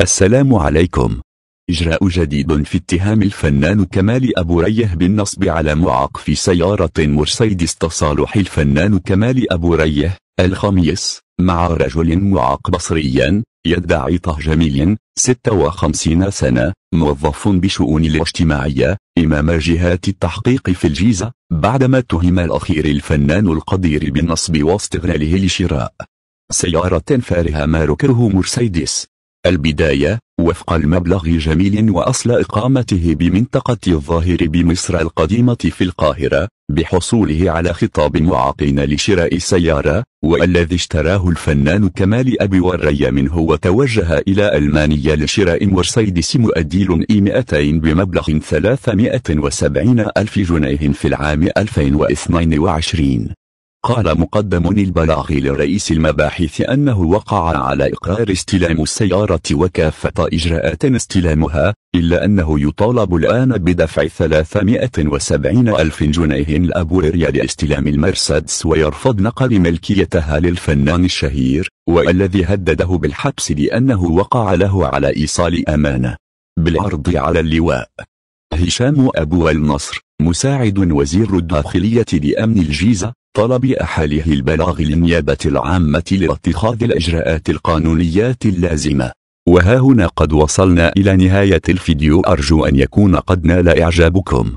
السلام عليكم إجراء جديد في اتهام الفنان كمال أبو ريه بالنصب على معاق في سيارة مرسيدس تصالح الفنان كمال أبو ريه الخميس مع رجل معاق بصريا يدعي طه جميل 56 سنة موظف بشؤون الاجتماعية إمام جهات التحقيق في الجيزة بعدما اتهم الأخير الفنان القدير بالنصب واستغلاله لشراء سيارة فارهة ماركته مرسيدس البداية وفق المبلغ جميل وأصل إقامته بمنطقة الظاهر بمصر القديمة في القاهرة بحصوله على خطاب معاقين لشراء سيارة والذي اشتراه الفنان كمال أبي وري منه وتوجه إلى ألمانيا لشراء مرسيدس مؤديل إي 200 بمبلغ 370 ألف جنيه في العام 2022 قال مقدم البلاغ لرئيس المباحث أنه وقع على إقرار استلام السيارة وكافة إجراءات استلامها إلا أنه يطالب الآن بدفع 370 ألف جنيه لأبويريا لاستلام المرسيدس ويرفض نقل ملكيتها للفنان الشهير والذي هدده بالحبس لأنه وقع له على إيصال أمانة بالعرض على اللواء هشام أبو النصر مساعد وزير الداخلية لأمن الجيزة طلب أحاله البلاغ للنيابة العامة لاتخاذ الإجراءات القانونية اللازمة وها هنا قد وصلنا إلى نهاية الفيديو أرجو أن يكون قد نال إعجابكم